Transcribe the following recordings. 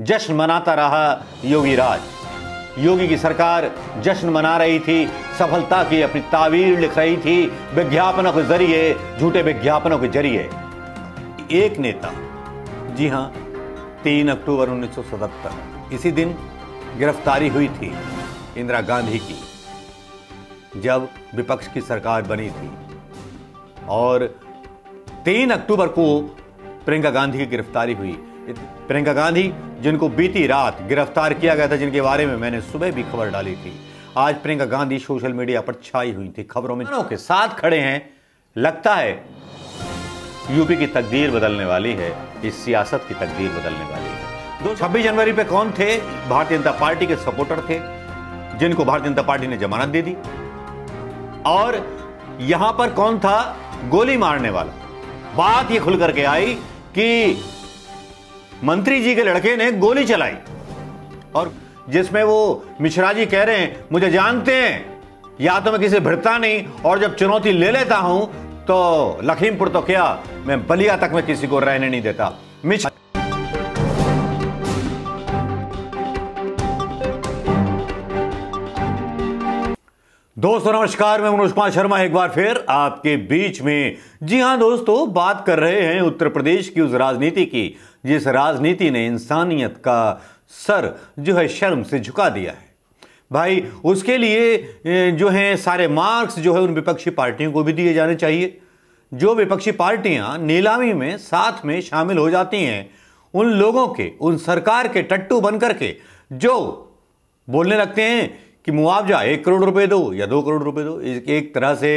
जश्न मनाता रहा योगी राज योगी की सरकार जश्न मना रही थी सफलता की अपनी तावीर लिख रही थी विज्ञापनों के जरिए झूठे विज्ञापनों के जरिए एक नेता जी हां तीन अक्टूबर 1977 इसी दिन गिरफ्तारी हुई थी इंदिरा गांधी की जब विपक्ष की सरकार बनी थी और तीन अक्टूबर को प्रियंका गांधी की गिरफ्तारी हुई प्रियंका गांधी जिनको बीती रात गिरफ्तार किया गया था जिनके बारे में मैंने सुबह भी खबर डाली थी आज प्रियंका गांधी सोशल मीडिया पर छाई हुई थी खबरों में के साथ खड़े हैं लगता है यूपी की तकदीर बदलने वाली है इस सियासत की तकदीर बदलने वाली है दो छब्बीस जनवरी पे कौन थे भारतीय जनता पार्टी के सपोर्टर थे जिनको भारतीय जनता पार्टी ने जमानत दे दी और यहां पर कौन था गोली मारने वाला बात यह खुलकर के आई कि मंत्री जी के लड़के ने गोली चलाई और जिसमें वो मिश्रा जी कह रहे हैं मुझे जानते हैं या तो मैं किसी भिड़ता नहीं और जब चुनौती ले लेता हूं तो लखीमपुर तो क्या मैं बलिया तक में किसी को रहने नहीं देता मिश्रा दोस्तों नमस्कार मैं मनोज कुमार शर्मा एक बार फिर आपके बीच में जी हां दोस्तों बात कर रहे हैं उत्तर प्रदेश की उस राजनीति की जिस राजनीति ने इंसानियत का सर जो है शर्म से झुका दिया है भाई उसके लिए जो हैं सारे मार्क्स जो है उन विपक्षी पार्टियों को भी दिए जाने चाहिए जो विपक्षी पार्टियां नीलामी में साथ में शामिल हो जाती हैं उन लोगों के उन सरकार के टट्टू बन करके जो बोलने लगते हैं कि मुआवजा एक करोड़ रुपए दो या दो करोड़ रुपए दो एक तरह से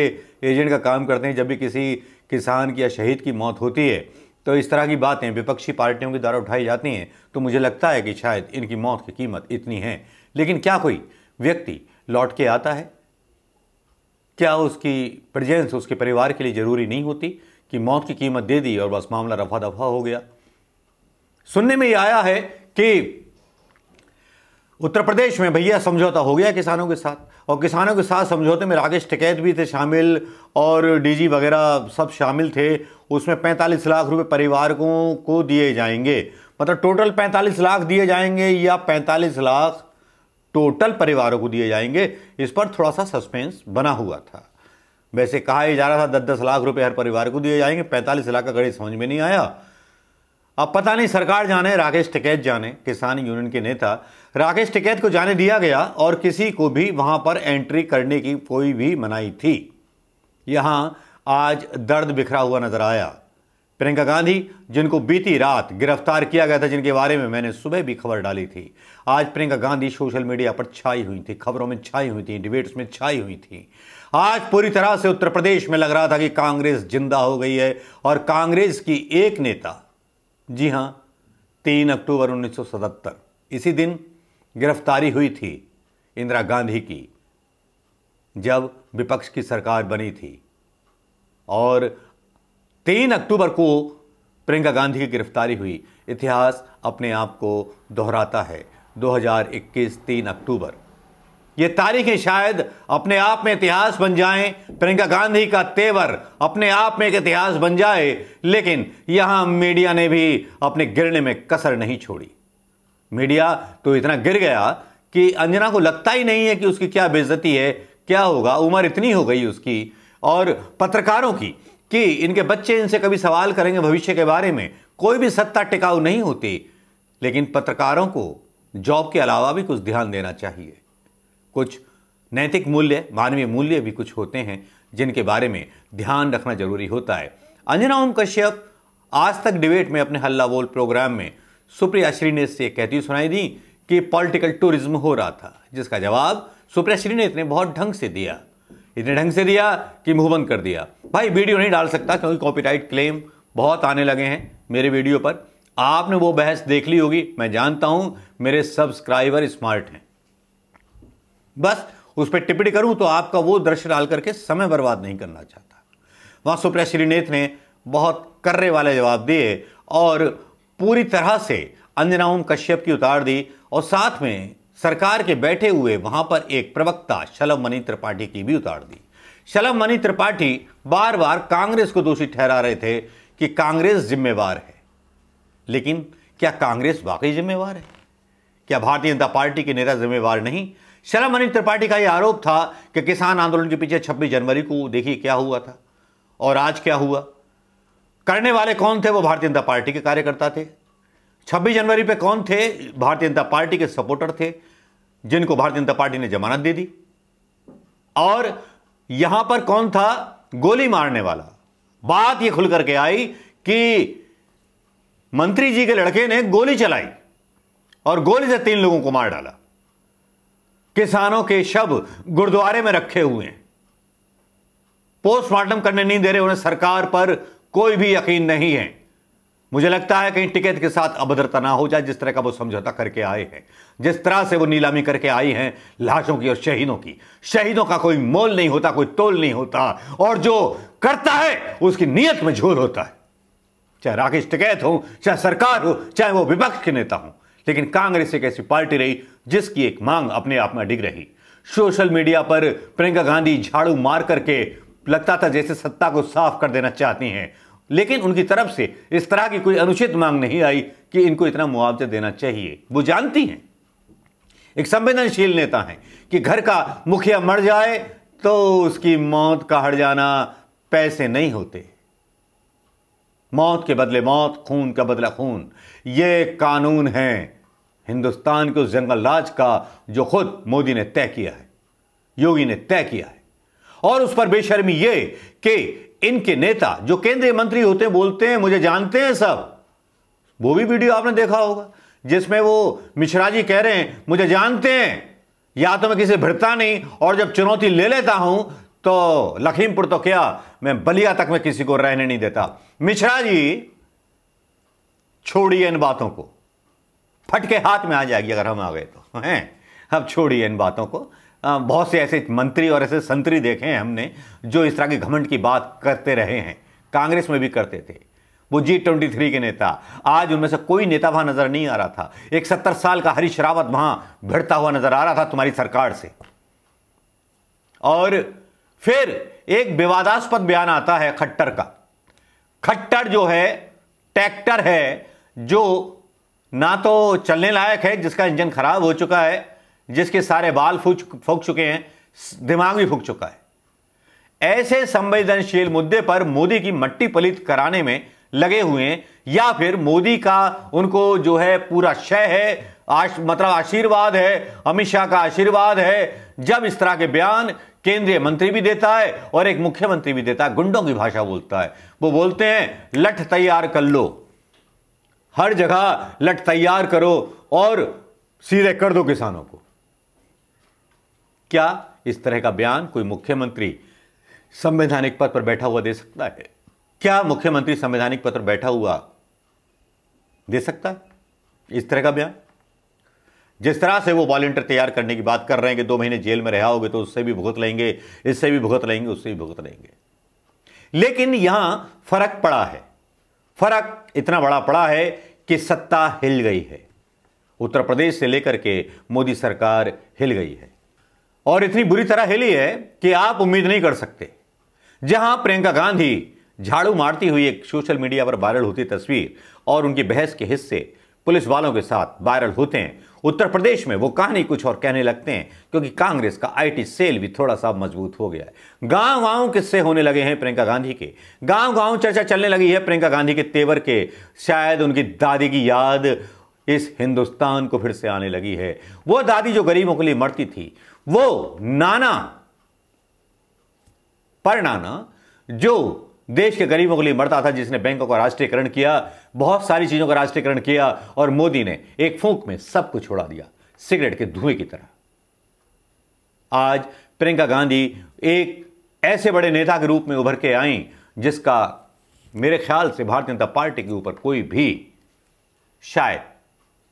एजेंट का काम करते हैं जब भी किसी किसान की या शहीद की मौत होती है तो इस तरह की बातें विपक्षी पार्टियों के द्वारा उठाई जाती हैं तो मुझे लगता है कि शायद इनकी मौत की कीमत इतनी है लेकिन क्या कोई व्यक्ति लौट के आता है क्या उसकी प्रेजेंस उसके परिवार के लिए ज़रूरी नहीं होती कि मौत की कीमत दे दी और बस मामला रफा दफा हो गया सुनने में यह आया है कि उत्तर प्रदेश में भैया समझौता हो गया किसानों के साथ और किसानों के साथ समझौते में राकेश टिकैत भी थे शामिल और डीजी वगैरह सब शामिल थे उसमें 45 लाख रुपए परिवारों को दिए जाएंगे मतलब टोटल 45 लाख दिए जाएंगे या 45 लाख टोटल परिवारों को दिए जाएंगे इस पर थोड़ा सा सस्पेंस बना हुआ था वैसे कहा ही जा रहा था दस दस लाख रुपए हर परिवार को दिए जाएंगे पैंतालीस लाख का गणित समझ में नहीं आया अब पता नहीं सरकार जाने राकेश टिकैत जाने किसान यूनियन के नेता राकेश टिकैत को जाने दिया गया और किसी को भी वहां पर एंट्री करने की कोई भी मनाही थी यहां आज दर्द बिखरा हुआ नजर आया प्रियंका गांधी जिनको बीती रात गिरफ्तार किया गया था जिनके बारे में मैंने सुबह भी खबर डाली थी आज प्रियंका गांधी सोशल मीडिया पर छाई हुई थी खबरों में छाई हुई थी डिबेट्स में छाई हुई थी आज पूरी तरह से उत्तर प्रदेश में लग रहा था कि कांग्रेस जिंदा हो गई है और कांग्रेस की एक नेता जी हां तीन अक्टूबर उन्नीस इसी दिन गिरफ्तारी हुई थी इंदिरा गांधी की जब विपक्ष की सरकार बनी थी और तीन अक्टूबर को प्रियंका गांधी की गिरफ्तारी हुई इतिहास अपने आप को दोहराता है 2021 तीन अक्टूबर ये तारीखें शायद अपने आप में इतिहास बन जाएं प्रियंका गांधी का तेवर अपने आप में एक इतिहास बन जाए लेकिन यहां मीडिया ने भी अपने गिरने में कसर नहीं छोड़ी मीडिया तो इतना गिर गया कि अंजना को लगता ही नहीं है कि उसकी क्या बेजती है क्या होगा उम्र इतनी हो गई उसकी और पत्रकारों की कि इनके बच्चे इनसे कभी सवाल करेंगे भविष्य के बारे में कोई भी सत्ता टिकाऊ नहीं होती लेकिन पत्रकारों को जॉब के अलावा भी कुछ ध्यान देना चाहिए कुछ नैतिक मूल्य मानवीय मूल्य भी कुछ होते हैं जिनके बारे में ध्यान रखना जरूरी होता है अंजना ओम कश्यप आज तक डिबेट में अपने हल्ला बोल प्रोग्राम में सुप्रिया श्री ने से कहती सुनाई दी कि पॉलिटिकल टूरिज्म हो रहा था जिसका जवाब सुप्रिया श्री ने इतने बहुत ढंग से दिया इतने ढंग से दिया कि मुंह बंद कर दिया भाई वीडियो नहीं डाल सकता क्योंकि कॉपीराइट क्लेम बहुत आने लगे हैं मेरे वीडियो पर आपने वो बहस देख ली होगी मैं जानता हूं मेरे सब्सक्राइबर स्मार्ट हैं बस उस पर टिप्पणी करूं तो आपका वो दृश्य डाल करके समय बर्बाद नहीं करना चाहता वहां सुप्रिया श्रीनेथ ने बहुत कर्रे वाले जवाब दिए और पूरी तरह से अंजनाउम कश्यप की उतार दी और साथ में सरकार के बैठे हुए वहां पर एक प्रवक्ता शलभ मनी त्रिपाठी की भी उतार दी शलभ मनी त्रिपाठी बार बार कांग्रेस को दोषी ठहरा रहे थे कि कांग्रेस जिम्मेवार है लेकिन क्या कांग्रेस वाकई जिम्मेवार है क्या भारतीय जनता पार्टी के नेता जिम्मेवार नहीं शलभ मनी त्रिपाठी का यह आरोप था कि किसान आंदोलन के पीछे छब्बीस जनवरी को देखिए क्या हुआ था और आज क्या हुआ करने वाले कौन थे वो भारतीय जनता पार्टी के कार्यकर्ता थे 26 जनवरी पे कौन थे भारतीय जनता पार्टी के सपोर्टर थे जिनको भारतीय जनता पार्टी ने जमानत दे दी और यहां पर कौन था गोली मारने वाला बात यह खुलकर के आई कि मंत्री जी के लड़के ने गोली चलाई और गोली से तीन लोगों को मार डाला किसानों के शव गुरुद्वारे में रखे हुए हैं पोस्टमार्टम करने नहीं दे रहे उन्हें सरकार पर कोई भी यकीन नहीं है मुझे लगता है कहीं टिकट के साथ अभद्रता ना हो जाए जिस तरह का वो समझौता करके आए हैं जिस तरह से वो नीलामी करके आई हैं लाशों की और शहीदों की शहीदों का कोई मोल नहीं होता कोई तोल नहीं होता और जो करता है उसकी नीयत में झोल होता है चाहे राकेश टिकैत हो चाहे सरकार हो चाहे वो विपक्ष के नेता हो लेकिन कांग्रेस एक ऐसी पार्टी रही जिसकी एक मांग अपने आप में डिग रही सोशल मीडिया पर प्रियंका गांधी झाड़ू मार करके लगता था जैसे सत्ता को साफ कर देना चाहती हैं लेकिन उनकी तरफ से इस तरह की कोई अनुचित मांग नहीं आई कि इनको इतना मुआवजा देना चाहिए वो जानती हैं एक संवेदनशील नेता हैं कि घर का मुखिया मर जाए तो उसकी मौत का हट जाना पैसे नहीं होते मौत के बदले मौत खून का बदला खून ये कानून है हिंदुस्तान के उस जंगल राज का जो खुद मोदी ने तय किया है योगी ने तय किया है और उस पर बेशर्मी ये कि इनके नेता जो केंद्रीय मंत्री होते हैं बोलते हैं मुझे जानते हैं सब वो भी वीडियो आपने देखा होगा जिसमें वो मिश्रा जी कह रहे हैं मुझे जानते हैं या तो मैं किसी भिड़ता नहीं और जब चुनौती ले लेता हूं तो लखीमपुर तो क्या मैं बलिया तक में किसी को रहने नहीं देता मिश्रा जी छोड़िए इन बातों को फटके हाथ में आ जाएगी अगर हम आ गए तो हैं अब छोड़िए इन बातों को बहुत से ऐसे मंत्री और ऐसे संतरी देखे हैं हमने जो इस तरह के घमंड की बात करते रहे हैं कांग्रेस में भी करते थे वो जी ट्वेंटी थ्री के नेता आज उनमें से कोई नेता वहां नजर नहीं आ रहा था एक सत्तर साल का हरीश रावत वहां भिड़ता हुआ नजर आ रहा था तुम्हारी सरकार से और फिर एक विवादास्पद बयान आता है खट्टर का खट्टर जो है ट्रैक्टर है जो ना तो चलने लायक है जिसका इंजन खराब हो चुका है जिसके सारे बाल फूक चुके हैं दिमाग भी फूक चुका है ऐसे संवेदनशील मुद्दे पर मोदी की मट्टी पलित कराने में लगे हुए हैं या फिर मोदी का उनको जो है पूरा शय है आश, मतलब आशीर्वाद है अमित शाह का आशीर्वाद है जब इस तरह के बयान केंद्रीय मंत्री भी देता है और एक मुख्यमंत्री भी देता है गुंडों की भाषा बोलता है वो बोलते हैं लठ तैयार कर लो हर जगह लठ तैयार करो और सीधे कर दो किसानों को क्या इस तरह का बयान कोई मुख्यमंत्री संवैधानिक पद पर बैठा हुआ दे सकता है क्या मुख्यमंत्री संवैधानिक पद पर बैठा हुआ दे सकता है इस तरह का बयान जिस तरह से वो वॉलेंटियर तैयार करने की बात कर रहे हैं कि दो महीने जेल में रहा होगे तो उससे भी भुगत लेंगे इससे भी भुगत लेंगे उससे भी भुगत लेंगे लेकिन यहां फर्क पड़ा है फर्क इतना बड़ा पड़ा है कि सत्ता हिल गई है उत्तर प्रदेश से लेकर के मोदी सरकार हिल गई है और इतनी बुरी तरह हिली है कि आप उम्मीद नहीं कर सकते जहां प्रियंका गांधी झाड़ू मारती हुई एक सोशल मीडिया पर वायरल होती तस्वीर और उनकी बहस के हिस्से पुलिस वालों के साथ वायरल होते हैं उत्तर प्रदेश में वो कहानी कुछ और कहने लगते हैं क्योंकि कांग्रेस का आईटी सेल भी थोड़ा सा मजबूत हो गया है गांव गांव किस्से होने लगे हैं प्रियंका गांधी के गांव गांव चर्चा चलने लगी है प्रियंका गांधी के तेवर के शायद उनकी दादी की याद इस हिंदुस्तान को फिर से आने लगी है वो दादी जो गरीबों के लिए मरती थी वो नाना पर नाना जो देश के गरीबों के लिए मरता था जिसने बैंकों का राष्ट्रीयकरण किया बहुत सारी चीजों का राष्ट्रीयकरण किया और मोदी ने एक फूंक में सब कुछ छोड़ा दिया सिगरेट के धुएं की तरह आज प्रियंका गांधी एक ऐसे बड़े नेता के रूप में उभर के आई जिसका मेरे ख्याल से भारतीय जनता पार्टी के ऊपर कोई भी शायद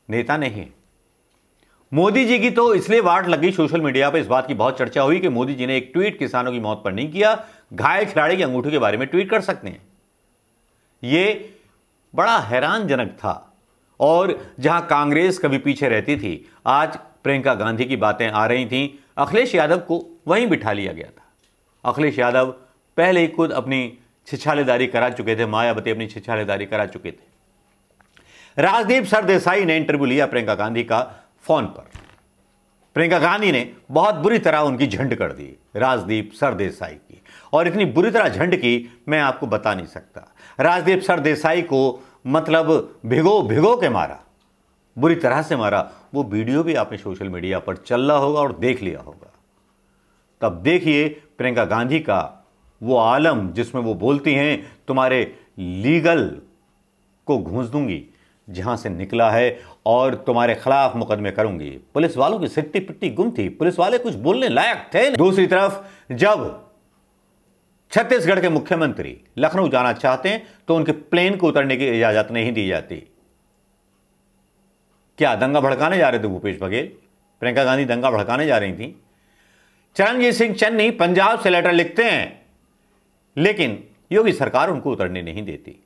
नेता नहीं मोदी जी की तो इसलिए वाट लगी सोशल मीडिया पर इस बात की बहुत चर्चा हुई कि मोदी जी ने एक ट्वीट किसानों की मौत पर नहीं किया घायल खिलाड़ी के अंगूठे के बारे में ट्वीट कर सकते हैं ये बड़ा हैरानजनक था और जहां कांग्रेस कभी पीछे रहती थी आज प्रियंका गांधी की बातें आ रही थी अखिलेश यादव को वहीं बिठा लिया गया था अखिलेश यादव पहले ही खुद अपनी छिछालेदारी करा चुके थे मायावती अपनी छिछालेदारी करा चुके थे राजदीप सरदेसाई ने इंटरव्यू लिया प्रियंका गांधी का फोन पर प्रियंका गांधी ने बहुत बुरी तरह उनकी झंड कर दी राजदीप सरदेसाई की और इतनी बुरी तरह झंड की मैं आपको बता नहीं सकता राजदीप सरदेसाई को मतलब भिगो भिगो के मारा बुरी तरह से मारा वो वीडियो भी आपने सोशल मीडिया पर चल रहा होगा और देख लिया होगा तब देखिए प्रियंका गांधी का वो आलम जिसमें वो बोलती हैं तुम्हारे लीगल को घूस दूंगी जहां से निकला है और तुम्हारे खिलाफ मुकदमे करूंगी पुलिस वालों की सिट्टी पिट्टी गुम थी पुलिस वाले कुछ बोलने लायक थे दूसरी तरफ जब छत्तीसगढ़ के मुख्यमंत्री लखनऊ जाना चाहते हैं तो उनके प्लेन को उतरने की इजाजत नहीं दी जाती क्या दंगा भड़काने जा रहे थे भूपेश बघेल प्रियंका गांधी दंगा भड़काने जा रही थी चरणजीत सिंह चन्नी पंजाब से लेटर लिखते हैं लेकिन योगी सरकार उनको उतरने नहीं देती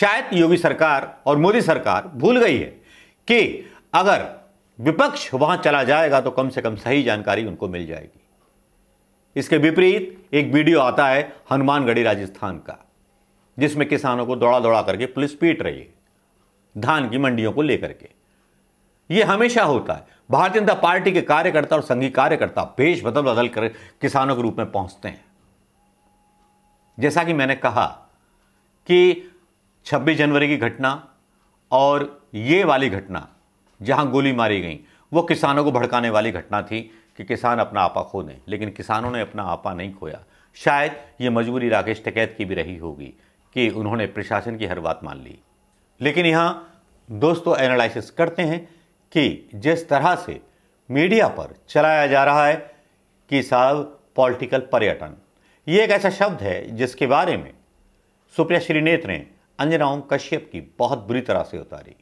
शायद योगी सरकार और मोदी सरकार भूल गई है कि अगर विपक्ष वहां चला जाएगा तो कम से कम सही जानकारी उनको मिल जाएगी इसके विपरीत एक वीडियो आता है हनुमानगढ़ी राजस्थान का जिसमें किसानों को दौड़ा दौड़ा करके पुलिस पीट रही है धान की मंडियों को लेकर के ये हमेशा होता है भारतीय जनता पार्टी के कार्यकर्ता और संघीय कार्यकर्ता भेष बदल बदल कर किसानों के रूप में पहुंचते हैं जैसा कि मैंने कहा कि 26 जनवरी की घटना और ये वाली घटना जहां गोली मारी गई वो किसानों को भड़काने वाली घटना थी कि किसान अपना आपा खो दें लेकिन किसानों ने अपना आपा नहीं खोया शायद ये मजबूरी राकेश टकैत की भी रही होगी कि उन्होंने प्रशासन की हर बात मान ली लेकिन यहाँ दोस्तों एनालिसिस करते हैं कि जिस तरह से मीडिया पर चलाया जा रहा है कि साहब पॉलिटिकल पर्यटन ये एक ऐसा शब्द है जिसके बारे में सुप्रिया श्रीनेत्र ने अंजनाओं कश्यप की बहुत बुरी तरह से उतारी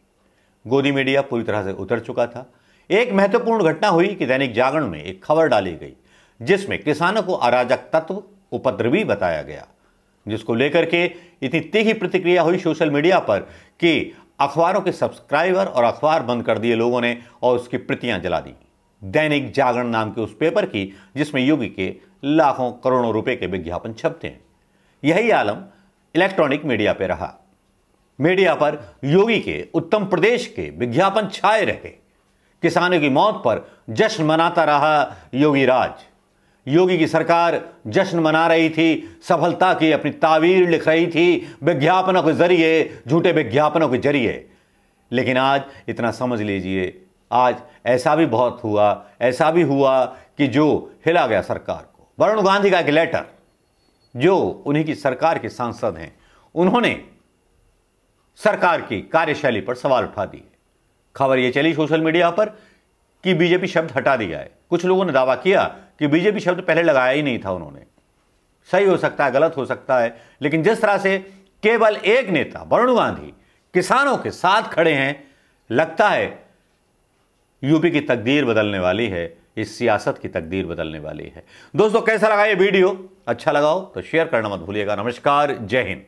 गोदी मीडिया पूरी तरह से उतर चुका था एक महत्वपूर्ण घटना हुई कि दैनिक जागरण में एक खबर डाली गई जिसमें किसानों को अराजक तत्व उपद्रवी बताया गया जिसको लेकर के इतनी तीखी प्रतिक्रिया हुई सोशल मीडिया पर कि अखबारों के सब्सक्राइबर और अखबार बंद कर दिए लोगों ने और उसकी प्रतियां जला दी दैनिक जागरण नाम के उस पेपर की जिसमें योगी के लाखों करोड़ों रुपए के विज्ञापन छपते हैं यही आलम इलेक्ट्रॉनिक मीडिया पर रहा मीडिया पर योगी के उत्तम प्रदेश के विज्ञापन छाए रहे किसानों की मौत पर जश्न मनाता रहा योगी राज योगी की सरकार जश्न मना रही थी सफलता की अपनी तावीर लिख रही थी विज्ञापनों के जरिए झूठे विज्ञापनों के जरिए लेकिन आज इतना समझ लीजिए आज ऐसा भी बहुत हुआ ऐसा भी हुआ कि जो हिला गया सरकार को वरुण गांधी का एक लेटर जो उन्हीं की सरकार के सांसद हैं उन्होंने सरकार की कार्यशैली पर सवाल उठा दिए खबर यह चली सोशल मीडिया पर कि बीजेपी शब्द हटा दिया है कुछ लोगों ने दावा किया कि बीजेपी शब्द पहले लगाया ही नहीं था उन्होंने सही हो सकता है गलत हो सकता है लेकिन जिस तरह से केवल एक नेता वरुण गांधी किसानों के साथ खड़े हैं लगता है यूपी की तकदीर बदलने वाली है इस सियासत की तकदीर बदलने वाली है दोस्तों कैसा लगा ये वीडियो अच्छा लगाओ तो शेयर करना मत भूलिएगा नमस्कार जय हिंद